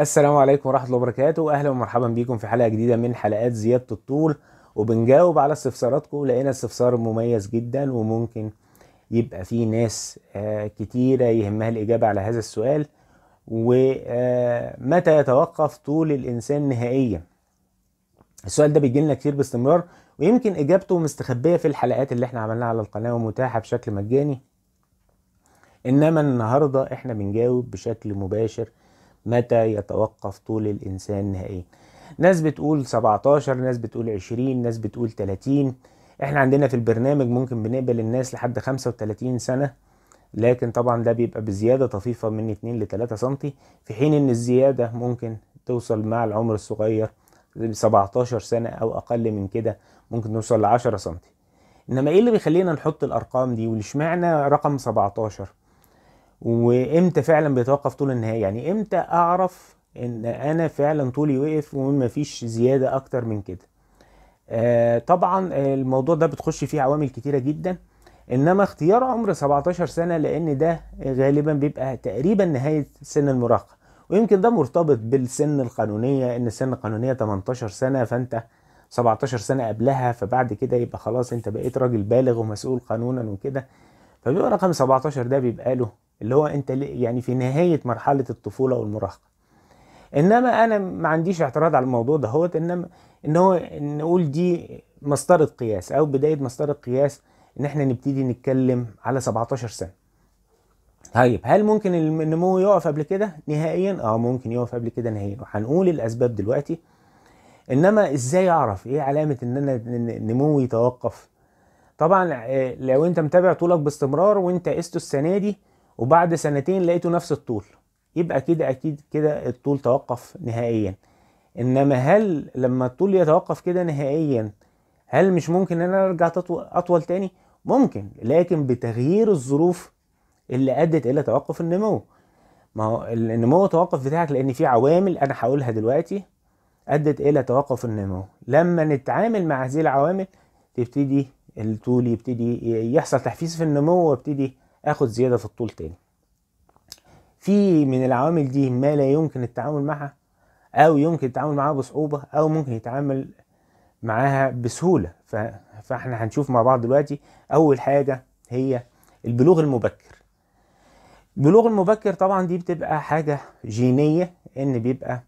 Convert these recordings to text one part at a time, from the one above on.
السلام عليكم ورحمه الله وبركاته اهلا ومرحبا بكم في حلقه جديده من حلقات زياده الطول وبنجاوب على استفساراتكم لقينا استفسار مميز جدا وممكن يبقى فيه ناس آه، كتيره يهمها الاجابه على هذا السؤال ومتى آه، يتوقف طول الانسان نهائيا السؤال ده بيجي لنا كتير باستمرار ويمكن اجابته مستخبيه في الحلقات اللي احنا عملناها على القناه ومتاحه بشكل مجاني انما النهارده احنا بنجاوب بشكل مباشر متى يتوقف طول الإنسان نهائيا ناس بتقول 17 ناس بتقول 20 ناس بتقول 30 احنا عندنا في البرنامج ممكن بنقبل الناس لحد 35 سنة لكن طبعا ده بيبقى بزيادة طفيفة من 2 ل 3 سم في حين ان الزيادة ممكن توصل مع العمر الصغير 17 سنة او اقل من كده ممكن نوصل ل 10 سم انما ايه اللي بيخلينا نحط الارقام دي وليش معنى رقم 17 وامتى فعلا بيتوقف طول النهايه يعني امتى اعرف ان انا فعلا طولي وقف ومفيش زياده اكتر من كده آه طبعا الموضوع ده بتخش فيه عوامل كتيره جدا انما اختيار عمر 17 سنه لان ده غالبا بيبقى تقريبا نهايه سن المراهقه ويمكن ده مرتبط بالسن القانونيه ان السن القانونيه 18 سنه فانت 17 سنه قبلها فبعد كده يبقى خلاص انت بقيت راجل بالغ ومسؤول قانونا وكده فبيبقى رقم 17 ده بيبقى له اللي هو انت يعني في نهايه مرحله الطفوله والمراهقه انما انا ما عنديش اعتراض على الموضوع دهوت انما ان هو نقول دي مسطره قياس او بدايه مسطره قياس ان احنا نبتدي نتكلم على 17 سنه طيب هل ممكن النمو يقف قبل كده نهائيا اه ممكن يقف قبل كده نهائيا وهنقول الاسباب دلوقتي انما ازاي اعرف ايه علامه ان انا نموي يتوقف طبعا آه، لو انت متابع طولك باستمرار وانت قسته السنه دي وبعد سنتين لقيته نفس الطول يبقى كده اكيد كده الطول توقف نهائيا انما هل لما الطول يتوقف كده نهائيا هل مش ممكن ان انا ارجع اطول تاني ممكن لكن بتغيير الظروف اللي ادت الى توقف النمو ما هو النمو توقف بتاعك لان في عوامل انا هقولها دلوقتي ادت الى توقف النمو لما نتعامل مع هذه العوامل تبتدي الطول يبتدي يحصل تحفيز في النمو وابتدي اخد زياده في الطول تاني في من العوامل دي ما لا يمكن التعامل معها او يمكن التعامل معاها بصعوبه او ممكن يتعامل معاها بسهوله ف... فاحنا هنشوف مع بعض دلوقتي اول حاجه هي البلوغ المبكر البلوغ المبكر طبعا دي بتبقى حاجه جينيه ان بيبقى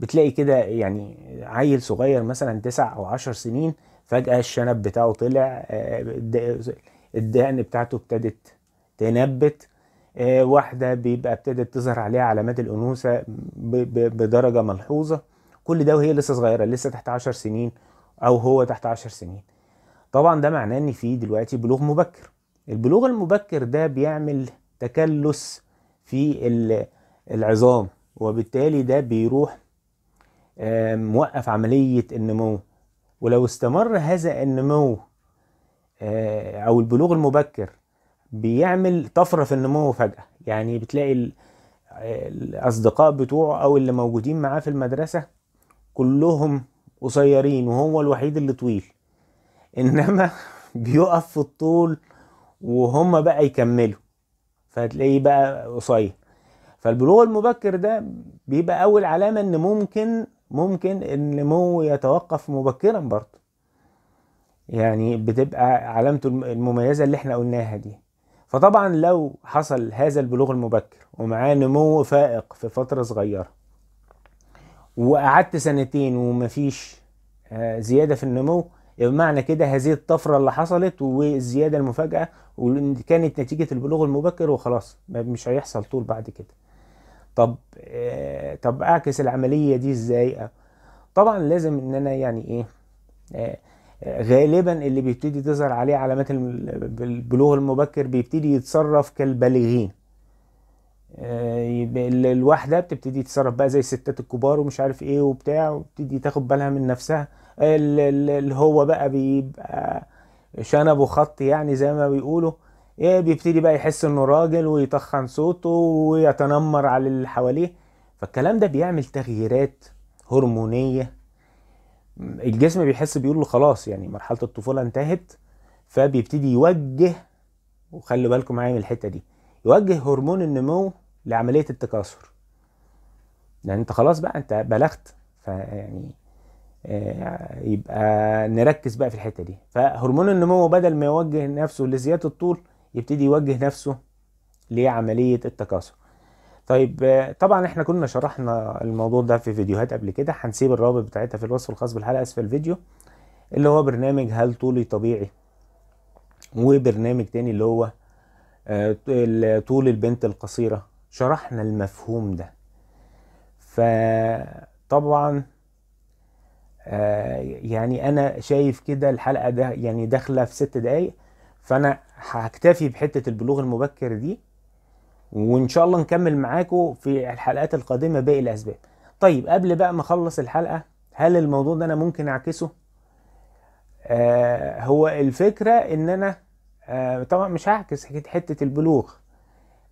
بتلاقي كده يعني عيل صغير مثلا تسع او عشر سنين فجاه الشنب بتاعه طلع آه، الدقن بتاعته ابتدت تنبت آه، واحدة بيبقى ابتدت تظهر عليها علامات الأنوثة بدرجة ملحوظة كل ده وهي لسه صغيرة لسه تحت 10 سنين أو هو تحت 10 سنين طبعا ده معناه إن في دلوقتي بلوغ مبكر البلوغ المبكر ده بيعمل تكلس في العظام وبالتالي ده بيروح آه، موقف عملية النمو ولو استمر هذا النمو آه، أو البلوغ المبكر بيعمل طفره في النمو فجاه يعني بتلاقي الاصدقاء بتوعه او اللي موجودين معاه في المدرسه كلهم قصيرين وهو الوحيد اللي طويل انما بيقف في الطول وهم بقى يكملوا فتلاقيه بقى قصير فالبلوغ المبكر ده بيبقى اول علامه ان ممكن ممكن النمو يتوقف مبكرا برضه يعني بتبقى علامته المميزه اللي احنا قلناها دي فطبعا لو حصل هذا البلوغ المبكر ومعاه نمو فائق في فترة صغيرة وقعدت سنتين ومفيش آه، زيادة في النمو بمعنى كده هذه الطفرة اللي حصلت والزيادة المفاجأة وكانت نتيجة البلوغ المبكر وخلاص مش هيحصل طول بعد كده طب آه، طب اعكس العملية دي ازاي طبعا لازم ان انا يعني ايه آه، غالبا اللي بيبتدي تظهر عليه علامات البلوغ المبكر بيبتدي يتصرف كالبالغين آه، الواحده بتبتدي تتصرف بقى زي الستات الكبار ومش عارف ايه وبتاع وبتبتدي تاخد بالها من نفسها اللي هو بقى بيبقى شنب وخط يعني زي ما بيقولوا ايه بيبتدي بقى يحس انه راجل ويطخن صوته ويتنمر على اللي حواليه فالكلام ده بيعمل تغييرات هرمونيه الجسم بيحس بيقول له خلاص يعني مرحله الطفوله انتهت فبيبتدي يوجه وخلي بالكم معايا من الحته دي يوجه هرمون النمو لعمليه التكاثر لان يعني انت خلاص بقى انت بلغت فيعني آه، يبقى نركز بقى في الحته دي فهرمون النمو بدل ما يوجه نفسه لزياده الطول يبتدي يوجه نفسه لعمليه التكاثر طيب طبعا احنا كنا شرحنا الموضوع ده في فيديوهات قبل كده هنسيب الرابط بتاعتها في الوصف الخاص بالحلقه اسفل الفيديو اللي هو برنامج هل طولي طبيعي وبرنامج تاني اللي هو آه، طول البنت القصيره شرحنا المفهوم ده فطبعا آه، يعني انا شايف كده الحلقه ده يعني داخله في ست دقايق فانا هكتفي بحته البلوغ المبكر دي وان شاء الله نكمل معاكم في الحلقات القادمه باقي الاسباب طيب قبل بقى ما اخلص الحلقه هل الموضوع ده انا ممكن اعكسه آه هو الفكره ان انا آه طبعا مش هعكس حته البلوغ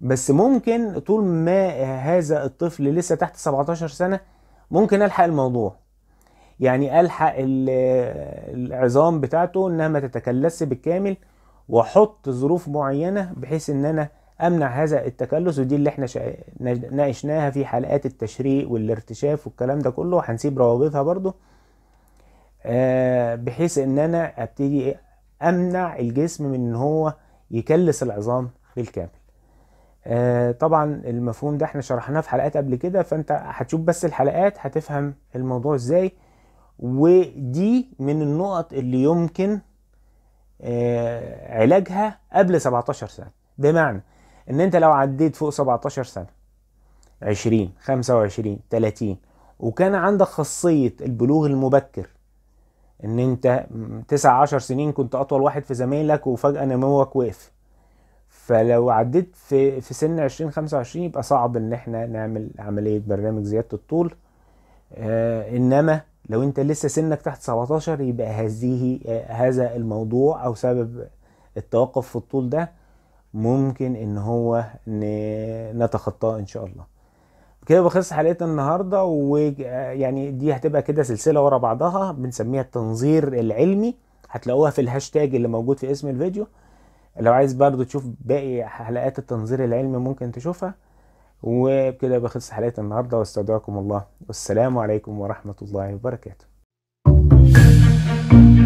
بس ممكن طول ما هذا الطفل لسه تحت 17 سنه ممكن الحق الموضوع يعني الحق العظام بتاعته انها ما تتكلس بالكامل واحط ظروف معينه بحيث ان انا امنع هذا التكلس ودي اللي احنا شا... ناقشناها في حلقات التشريق والارتشاف والكلام ده كله هنسيب روابطها برضو آه بحيث ان انا ابتدي إيه، امنع الجسم من ان هو يكلس العظام بالكامل آه طبعا المفهوم ده احنا شرحناه في حلقات قبل كده فانت هتشوف بس الحلقات هتفهم الموضوع ازاي ودي من النقط اللي يمكن آه علاجها قبل 17 سنه بمعنى ان انت لو عديت فوق 17 سنه 20 25 30 وكان عندك خاصيه البلوغ المبكر ان انت 9 10 سنين كنت اطول واحد في زمايلك وفجاه نموك وقف فلو عديت في في سن 20 25 يبقى صعب ان احنا نعمل عمليه برنامج زياده الطول آه انما لو انت لسه سنك تحت 17 يبقى هذه آه هذا الموضوع او سبب التوقف في الطول ده ممكن ان هو نتخطاه ان شاء الله كده بخص حلقتنا النهارده ويعني دي هتبقى كده سلسله ورا بعضها بنسميها التنظير العلمي هتلاقوها في الهاشتاج اللي موجود في اسم الفيديو لو عايز برضو تشوف باقي حلقات التنظير العلمي ممكن تشوفها وبكده بخص حلقه النهارده واستودعكم الله والسلام عليكم ورحمه الله وبركاته